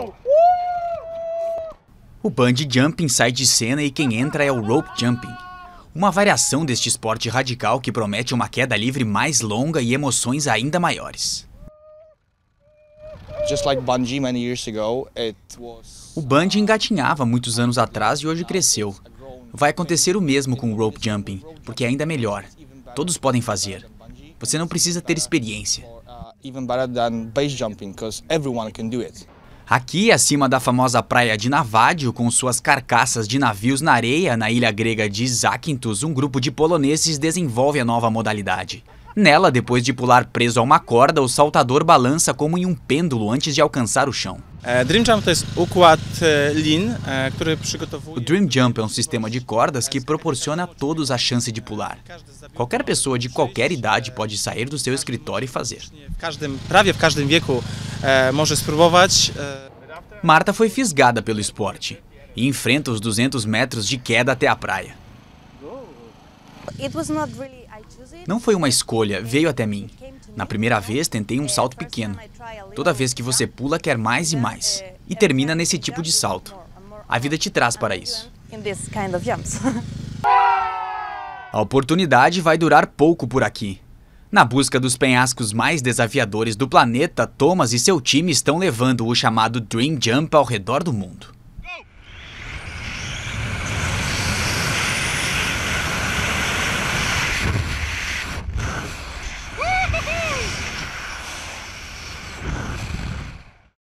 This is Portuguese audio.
Uou! O bungee jumping sai de cena e quem entra é o rope jumping. Uma variação deste esporte radical que promete uma queda livre mais longa e emoções ainda maiores. O bungee engatinhava muitos anos atrás e hoje cresceu. Vai acontecer o mesmo com o rope jumping, porque é ainda melhor. Todos podem fazer. Você não precisa ter experiência. Uh, even better than base jumping because everyone can do it. Aqui, acima da famosa praia de Navadio, com suas carcaças de navios na areia, na ilha grega de Zakynthos, um grupo de poloneses desenvolve a nova modalidade. Nela, depois de pular preso a uma corda, o saltador balança como em um pêndulo antes de alcançar o chão. É, Dream Jump O Dream Jump é um sistema de cordas que proporciona a todos a chance de pular. Qualquer pessoa de qualquer idade pode sair do seu escritório e fazer. Marta foi fisgada pelo esporte e enfrenta os 200 metros de queda até a praia. Não foi uma escolha, veio até mim. Na primeira vez, tentei um é, salto pequeno. Toda vez que você pula, quer mais e mais. Eh, e eh, termina eh, nesse tipo de salto. A vida te traz para isso. A oportunidade vai durar pouco por aqui. Na busca dos penhascos mais desafiadores do planeta, Thomas e seu time estão levando o chamado Dream Jump ao redor do mundo.